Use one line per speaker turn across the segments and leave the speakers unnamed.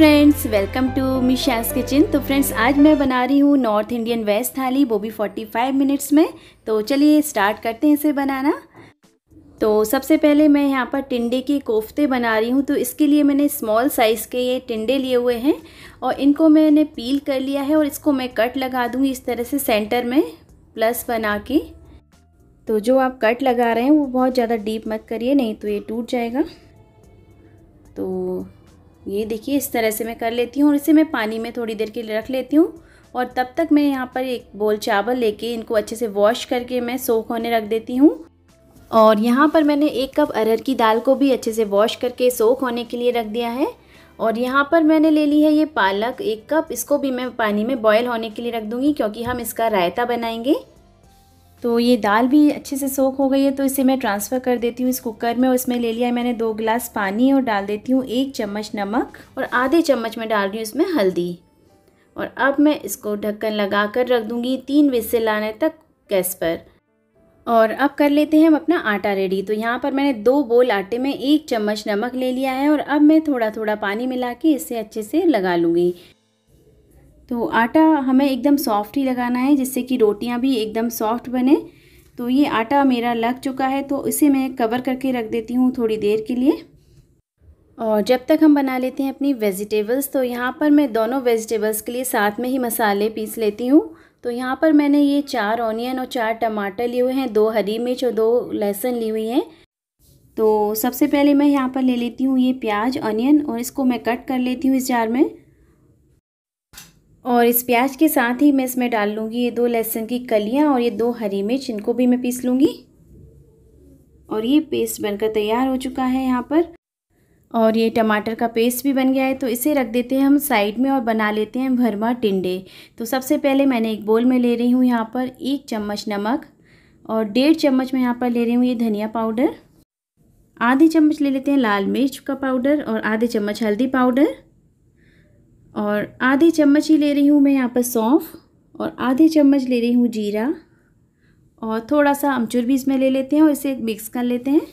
friends welcome to Misha's kitchen तो friends आज मैं बना रही हूँ नॉर्थ इंडियन वेज थाली वो भी 45 मिनट्स में तो चलिए स्टार्ट करते हैं इसे बनाना तो सबसे पहले मैं यहाँ पर टिंडे के कोफ्ते बना रही हूँ तो इसके लिए मैंने स्मॉल साइज़ के ये टिंडे लिए हुए हैं और इनको मैंने पील कर लिया है और इसको मैं कट लगा दूँगी इस तरह से सेंटर में प्लस बना के तो जो आप कट लगा रहे हैं वो बहुत ज़्यादा डीप मत करिए नहीं तो ये टूट जाएगा तो ये देखिए इस तरह से मैं कर लेती हूँ और इसे मैं पानी में थोड़ी देर के लिए रख लेती हूँ और तब तक मैं यहाँ पर एक बोल चावल लेके इनको अच्छे से वॉश करके मैं सोख होने रख देती हूँ और यहाँ पर मैंने एक कप अरहर की दाल को भी अच्छे से वॉश करके सोख होने के लिए रख दिया है और यहाँ पर मैंने ले ली है ये पालक एक कप इसको भी मैं पानी में बॉयल होने के लिए रख दूँगी क्योंकि हम इसका रायता बनाएंगे तो ये दाल भी अच्छे से सोख हो गई है तो इसे मैं ट्रांसफ़र कर देती हूँ इस कुकर में और इसमें ले लिया है मैंने दो गिलास पानी और डाल देती हूँ एक चम्मच नमक और आधे चम्मच में डाल रही हूँ इसमें हल्दी और अब मैं इसको ढक्कन लगा कर रख दूँगी तीन विस्से लाने तक गैस पर और अब कर लेते हैं हम अपना आटा रेडी तो यहाँ पर मैंने दो बोल आटे में एक चम्मच नमक ले लिया है और अब मैं थोड़ा थोड़ा पानी मिला के इसे अच्छे से लगा लूँगी तो आटा हमें एकदम सॉफ्ट ही लगाना है जिससे कि रोटियां भी एकदम सॉफ्ट बने तो ये आटा मेरा लग चुका है तो इसे मैं कवर करके रख देती हूँ थोड़ी देर के लिए और जब तक हम बना लेते हैं अपनी वेजिटेबल्स तो यहाँ पर मैं दोनों वेजिटेबल्स के लिए साथ में ही मसाले पीस लेती हूँ तो यहाँ पर मैंने ये चार ऑनियन और चार टमाटर लिए हुए हैं दो हरी मिर्च और दो लहसुन ली हुई हैं तो सबसे पहले मैं यहाँ पर ले लेती हूँ ये प्याज ऑनियन और इसको मैं कट कर लेती हूँ इस जार में और इस प्याज के साथ ही मैं इसमें डाल लूँगी ये दो लहसुन की कलियाँ और ये दो हरी मिर्च इनको भी मैं पीस लूँगी और ये पेस्ट बनकर तैयार हो चुका है यहाँ पर और ये टमाटर का पेस्ट भी बन गया है तो इसे रख देते हैं हम साइड में और बना लेते हैं भरमा टिंडे तो सबसे पहले मैंने एक बोल में ले रही हूँ यहाँ पर एक चम्मच नमक और डेढ़ चम्मच मैं यहाँ पर ले रही हूँ ये धनिया पाउडर आधे चम्मच ले लेते हैं लाल मिर्च का पाउडर और आधे चम्मच हल्दी पाउडर और आधी चम्मच ही ले रही हूँ मैं यहाँ पर सौंफ और आधी चम्मच ले रही हूँ जीरा और थोड़ा सा अमचूर भी इसमें ले लेते हैं और इसे मिक्स कर लेते हैं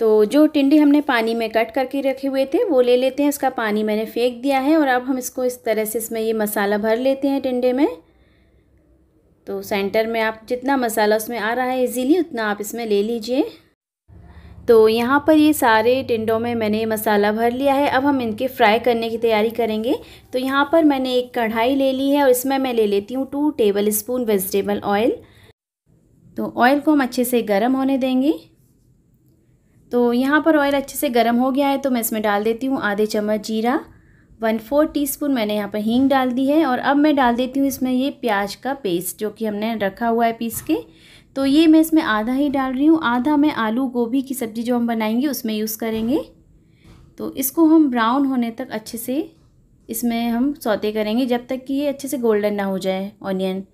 तो जो टिंडे हमने पानी में कट करके रखे हुए थे वो ले लेते हैं इसका पानी मैंने फेंक दिया है और अब हम इसको इस तरह से इसमें ये मसाला भर लेते हैं टिंडे में तो सेंटर में आप जितना मसाला उसमें आ रहा है इजीली उतना आप इसमें ले लीजिए तो यहाँ पर ये सारे टिंडों में मैंने मसाला भर लिया है अब हम इनके फ्राई करने की तैयारी करेंगे तो यहाँ पर मैंने एक कढ़ाई ले ली है और इसमें मैं ले लेती हूँ two tablespoon vegetable oil तो ऑयल को हम अच्छे से गर्म होने देंगे तो यहाँ पर ऑयल अच्छे से गर्म हो गया है तो मैं इसमें डाल देती हूँ आधे चम्मच जीरा वन फोर टीस्पून मैंने यहाँ पर हींग डाल दी है और अब मैं डाल देती हूँ इसमें ये प्याज का पेस्ट जो कि हमने रखा हुआ है पीस के तो ये मैं इसमें आधा ही डाल रही हूँ आधा मैं आलू गोभी की सब्ज़ी जो हम बनाएंगे उसमें यूज़ करेंगे तो इसको हम ब्राउन होने तक अच्छे से इसमें हम सौते करेंगे जब तक कि ये अच्छे से गोल्डन ना हो जाए ऑनियन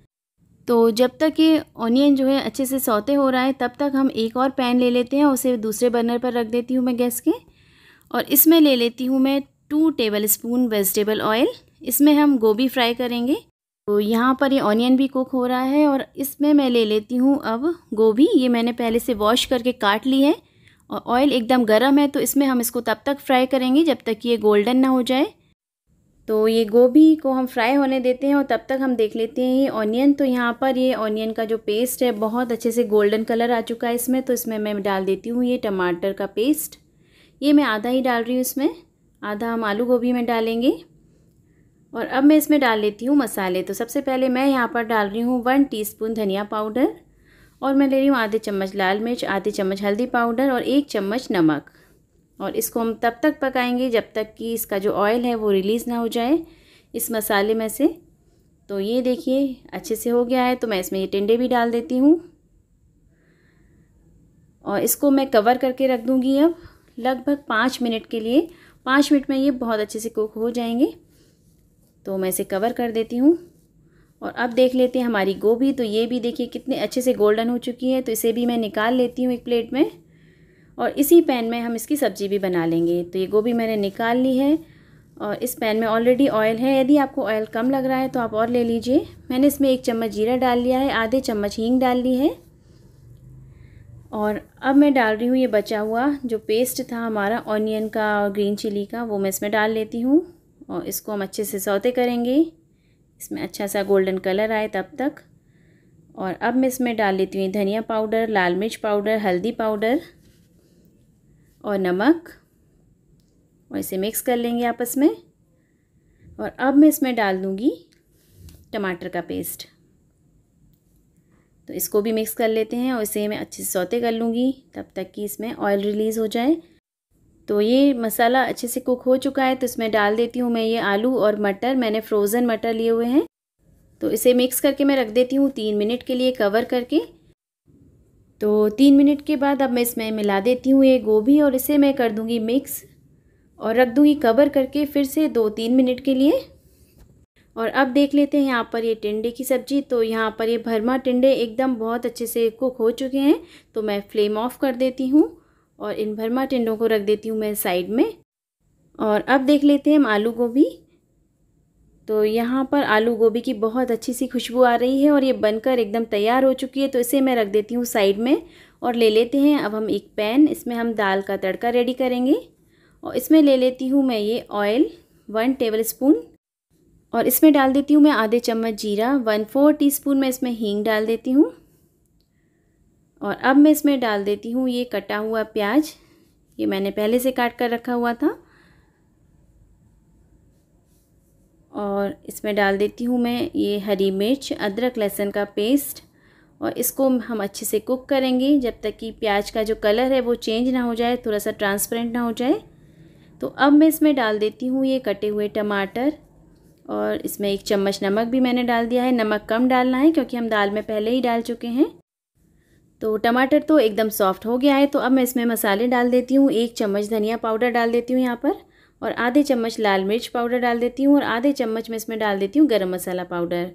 तो जब तक ये ऑनियन जो है अच्छे से सौते हो रहा है तब तक हम एक और पैन ले लेते हैं उसे दूसरे बर्नर पर रख देती हूँ मैं गैस के और इसमें ले लेती हूँ मैं two tablespoon vegetable oil इसमें हम गोभी फ्राई करेंगे तो यहाँ पर ये ऑनियन भी कुक हो रहा है और इसमें मैं ले लेती हूँ अब गोभी ये मैंने पहले से वॉश करके काट ली है और ऑयल एकदम गर्म है तो इसमें हम इसको तब तक फ्राई करेंगे जब तक ये गोल्डन ना हो जाए तो ये गोभी को हम फ्राई होने देते हैं और तब तक हम देख लेते हैं ये ऑनियन तो यहाँ पर ये ऑनियन का जो पेस्ट है बहुत अच्छे से गोल्डन कलर आ चुका है इसमें तो इसमें मैं डाल देती हूँ ये टमाटर का पेस्ट ये मैं आधा ही डाल रही हूँ इसमें आधा हम आलू गोभी में डालेंगे और अब मैं इसमें डाल लेती हूँ मसाले तो सबसे पहले मैं यहाँ पर डाल रही हूँ वन टी धनिया पाउडर और मैं ले रही हूँ आधे चम्मच लाल मिर्च आधे चम्मच हल्दी पाउडर और एक चम्मच नमक और इसको हम तब तक पकाएंगे जब तक कि इसका जो ऑयल है वो रिलीज़ ना हो जाए इस मसाले में से तो ये देखिए अच्छे से हो गया है तो मैं इसमें ये टिंडे भी डाल देती हूँ और इसको मैं कवर करके रख दूँगी अब लगभग पाँच मिनट के लिए पाँच मिनट में ये बहुत अच्छे से कुक हो जाएंगे तो मैं इसे कवर कर देती हूँ और अब देख लेते हैं हमारी गोभी तो ये भी देखिए कितने अच्छे से गोल्डन हो चुकी है तो इसे भी मैं निकाल लेती हूँ एक प्लेट में और इसी पैन में हम इसकी सब्ज़ी भी बना लेंगे तो ये गोभी मैंने निकाल ली है और इस पैन में ऑलरेडी ऑयल है यदि आपको ऑयल कम लग रहा है तो आप और ले लीजिए मैंने इसमें एक चम्मच जीरा डाल लिया है आधे चम्मच हींग डाल ली है और अब मैं डाल रही हूँ ये बचा हुआ जो पेस्ट था हमारा ऑनियन का और ग्रीन चिली का वो मैं इसमें डाल लेती हूँ और इसको हम अच्छे से सौते करेंगे इसमें अच्छा सा गोल्डन कलर आए तब तक और अब मैं इसमें डाल लेती हूँ धनिया पाउडर लाल मिर्च पाउडर हल्दी पाउडर और नमक और इसे मिक्स कर लेंगे आपस में और अब मैं इसमें डाल दूँगी टमाटर का पेस्ट तो इसको भी मिक्स कर लेते हैं और इसे मैं अच्छे से सौते कर लूँगी तब तक कि इसमें ऑयल रिलीज़ हो जाए तो ये मसाला अच्छे से कुक हो चुका है तो इसमें डाल देती हूँ मैं ये आलू और मटर मैंने फ्रोज़न मटर लिए हुए हैं तो इसे मिक्स करके मैं रख देती हूँ तीन मिनट के लिए कवर करके तो तीन मिनट के बाद अब मैं इसमें मिला देती हूँ ये गोभी और इसे मैं कर दूँगी मिक्स और रख दूँगी कवर करके फिर से दो तीन मिनट के लिए और अब देख लेते हैं यहाँ पर ये टिंडे की सब्ज़ी तो यहाँ पर ये भरमा टिंडे एकदम बहुत अच्छे से कुक हो चुके हैं तो मैं फ्लेम ऑफ़ कर देती हूँ और इन भरमा टिंडों को रख देती हूँ मैं साइड में और अब देख लेते हैं हम आलू गोभी तो यहाँ पर आलू गोभी की बहुत अच्छी सी खुशबू आ रही है और ये बनकर एकदम तैयार हो चुकी है तो इसे मैं रख देती हूँ साइड में और ले लेते हैं अब हम एक पैन इसमें हम दाल का तड़का रेडी करेंगे और इसमें ले लेती हूँ मैं ये ऑयल वन टेबल स्पून और इसमें डाल देती हूँ मैं आधे चम्मच जीरा वन फोर टीस्पून मैं इसमें हींग डाल देती हूँ और अब मैं इसमें डाल देती हूँ ये कटा हुआ प्याज ये मैंने पहले से काट कर रखा हुआ था और इसमें डाल देती हूँ मैं ये हरी मिर्च अदरक लहसुन का पेस्ट और इसको हम अच्छे से कुक करेंगे जब तक कि प्याज का जो कलर है वो चेंज ना हो जाए थोड़ा सा ट्रांसपेरेंट ना हो जाए तो अब मैं इसमें डाल देती हूँ ये कटे हुए टमाटर और इसमें एक चम्मच नमक भी मैंने डाल दिया है नमक कम डालना है क्योंकि हम दाल में पहले ही डाल चुके हैं तो टमाटर तो एकदम सॉफ्ट हो गया है तो अब मैं इसमें मसाले डाल देती हूँ एक चम्मच धनिया पाउडर डाल देती हूँ यहाँ पर और आधे चम्मच लाल मिर्च पाउडर डाल देती हूँ और आधे चम्मच मैं इसमें डाल देती हूँ गर्म मसाला पाउडर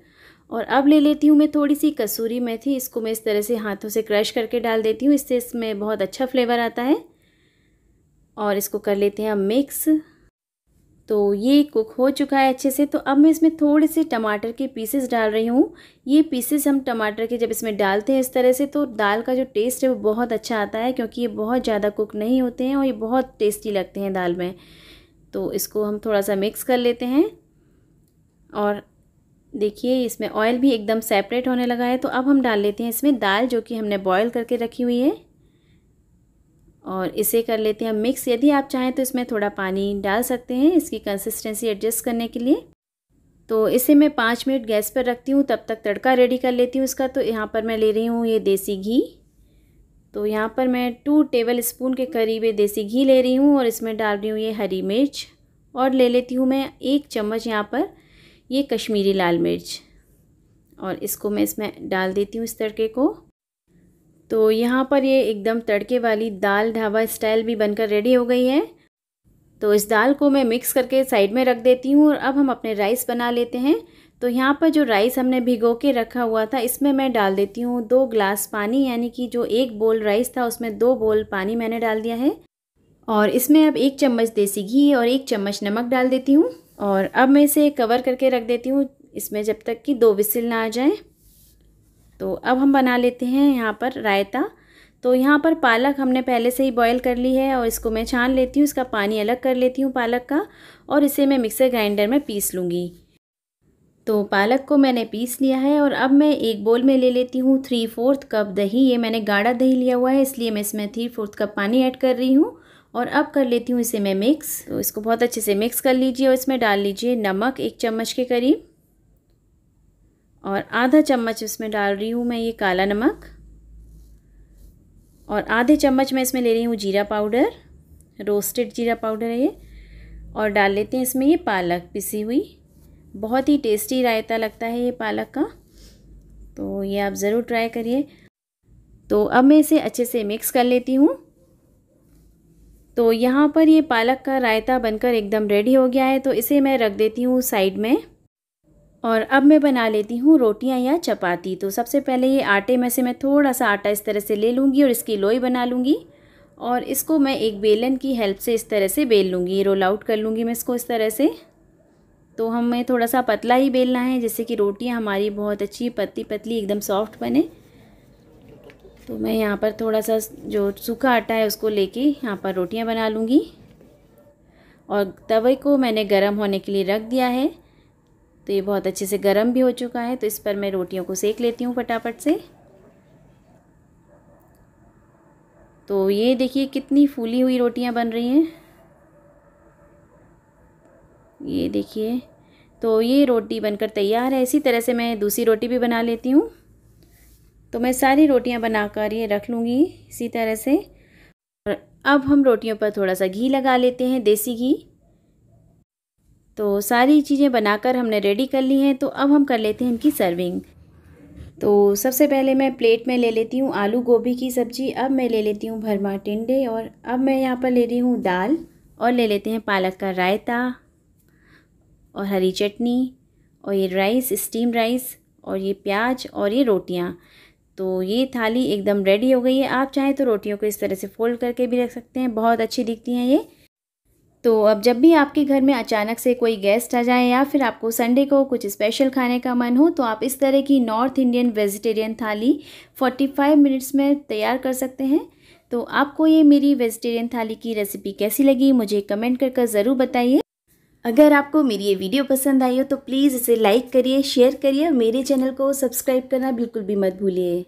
और अब ले लेती हूँ मैं थोड़ी सी कसूरी मेथी इसको मैं इस तरह से हाथों से क्रश करके डाल देती हूँ इससे इसमें बहुत अच्छा फ्लेवर आता है और इसको कर लेते हैं हम मिक्स तो ये कुक हो चुका है अच्छे से तो अब मैं इसमें थोड़े से टमाटर के पीसेस डाल रही हूँ ये पीसेस हम टमाटर के जब इसमें डालते हैं इस तरह से तो दाल का जो टेस्ट है वो बहुत अच्छा आता है क्योंकि ये बहुत ज़्यादा कुक नहीं होते हैं और ये बहुत टेस्टी लगते हैं दाल में तो इसको हम थोड़ा सा मिक्स कर लेते हैं और देखिए इसमें ऑयल भी एकदम सेपरेट होने लगा है तो अब हम डाल लेते हैं इसमें दाल जो कि हमने बॉयल करके रखी हुई है और इसे कर लेते हैं मिक्स यदि आप चाहें तो इसमें थोड़ा पानी डाल सकते हैं इसकी कंसिस्टेंसी एडजस्ट करने के लिए तो इसे मैं पाँच मिनट गैस पर रखती हूँ तब तक तड़का रेडी कर लेती हूँ इसका तो यहाँ पर मैं ले रही हूँ ये देसी घी तो यहाँ पर मैं टू टेबल स्पून के करीब ये देसी घी ले रही हूँ और इसमें डाल रही हूँ ये हरी मिर्च और ले लेती हूँ मैं एक चम्मच यहाँ पर ये कश्मीरी लाल मिर्च और इसको मैं इसमें डाल देती हूँ इस तड़के को तो यहाँ पर ये एकदम तड़के वाली दाल ढाबा स्टाइल भी बनकर रेडी हो गई है तो इस दाल को मैं मिक्स करके साइड में रख देती हूँ और अब हम अपने राइस बना लेते हैं तो यहाँ पर जो राइस हमने भिगो के रखा हुआ था इसमें मैं डाल देती हूँ दो ग्लास पानी यानी कि जो एक बोल राइस था उसमें दो बोल पानी मैंने डाल दिया है और इसमें अब एक चम्मच देसी घी और एक चम्मच नमक डाल देती हूँ और अब मैं इसे कवर करके रख देती हूँ इसमें जब तक कि दो विसिल ना आ जाएँ तो अब हम बना लेते हैं यहाँ पर रायता तो यहाँ पर पालक हमने पहले से ही बॉईल कर ली है और इसको मैं छान लेती हूँ इसका पानी अलग कर लेती हूँ पालक का और इसे मैं मिक्सर ग्राइंडर में पीस लूँगी तो पालक को मैंने पीस लिया है और अब मैं एक बोल में ले लेती हूँ थ्री फोर्थ कप दही ये मैंने गाढ़ा दही लिया हुआ है इसलिए मैं इसमें थ्री फोर्थ कप पानी ऐड कर रही हूँ और अब कर लेती हूँ इसे मैं मिक्स तो इसको बहुत अच्छे से मिक्स कर लीजिए और इसमें डाल लीजिए नमक एक चम्मच के करीब और आधा चम्मच इसमें डाल रही हूँ मैं ये काला नमक और आधे चम्मच मैं इसमें ले रही हूँ जीरा पाउडर रोस्टेड जीरा पाउडर है ये और डाल लेते हैं इसमें ये पालक पिसी हुई बहुत ही टेस्टी रायता लगता है ये पालक का तो ये आप ज़रूर ट्राई करिए तो अब मैं इसे अच्छे से मिक्स कर लेती हूँ तो यहाँ पर ये पालक का रायता बनकर एकदम रेडी हो गया है तो इसे मैं रख देती हूँ साइड में और अब मैं बना लेती हूँ रोटियाँ या चपाती तो सबसे पहले ये आटे में से मैं थोड़ा सा आटा इस तरह से ले लूँगी और इसकी लोई बना लूँगी और इसको मैं एक बेलन की हेल्प से इस तरह से बेल लूँगी रोल आउट कर लूँगी मैं इसको इस तरह से तो हमें थोड़ा सा पतला ही बेलना है जिससे कि रोटियाँ हमारी बहुत अच्छी पतली पतली एकदम सॉफ्ट बने तो मैं यहाँ पर थोड़ा सा जो सूखा आटा है उसको लेके यहाँ पर रोटियाँ बना लूँगी और तवे को मैंने गर्म होने के लिए रख दिया है तो ये बहुत अच्छे से गर्म भी हो चुका है तो इस पर मैं रोटियों को सेक लेती हूँ फटाफट से तो ये देखिए कितनी फूली हुई रोटियाँ बन रही हैं ये देखिए तो ये रोटी बनकर तैयार है इसी तरह से मैं दूसरी रोटी भी बना लेती हूँ तो मैं सारी रोटियाँ बनाकर ये रख लूँगी इसी तरह से और अब हम रोटियों पर थोड़ा सा घी लगा लेते हैं देसी घी तो सारी चीज़ें बनाकर हमने रेडी कर ली हैं तो अब हम कर लेते हैं इनकी सर्विंग तो सबसे पहले मैं प्लेट में ले लेती हूँ आलू गोभी की सब्ज़ी अब मैं ले लेती हूँ भरमा टिंडे और अब मैं यहाँ पर ले रही हूँ दाल और ले लेते हैं पालक का रायता और हरी चटनी और ये राइस स्टीम राइस और ये प्याज और ये रोटियाँ तो ये थाली एकदम रेडी हो गई है आप चाहें तो रोटियों को इस तरह से फोल्ड करके भी रख सकते हैं बहुत अच्छी दिखती हैं ये तो अब जब भी आपके घर में अचानक से कोई गेस्ट आ जाए या फिर आपको संडे को कुछ स्पेशल खाने का मन हो तो आप इस तरह की नॉर्थ इंडियन वेजिटेरियन थाली 45 मिनट्स में तैयार कर सकते हैं तो आपको ये मेरी वेजिटेरियन थाली की रेसिपी कैसी लगी मुझे कमेंट कर कर ज़रूर बताइए अगर आपको मेरी ये वीडियो पसंद आई हो तो प्लीज़ इसे लाइक करिए शेयर करिए और मेरे चैनल को सब्सक्राइब करना बिल्कुल भी मत भूलिए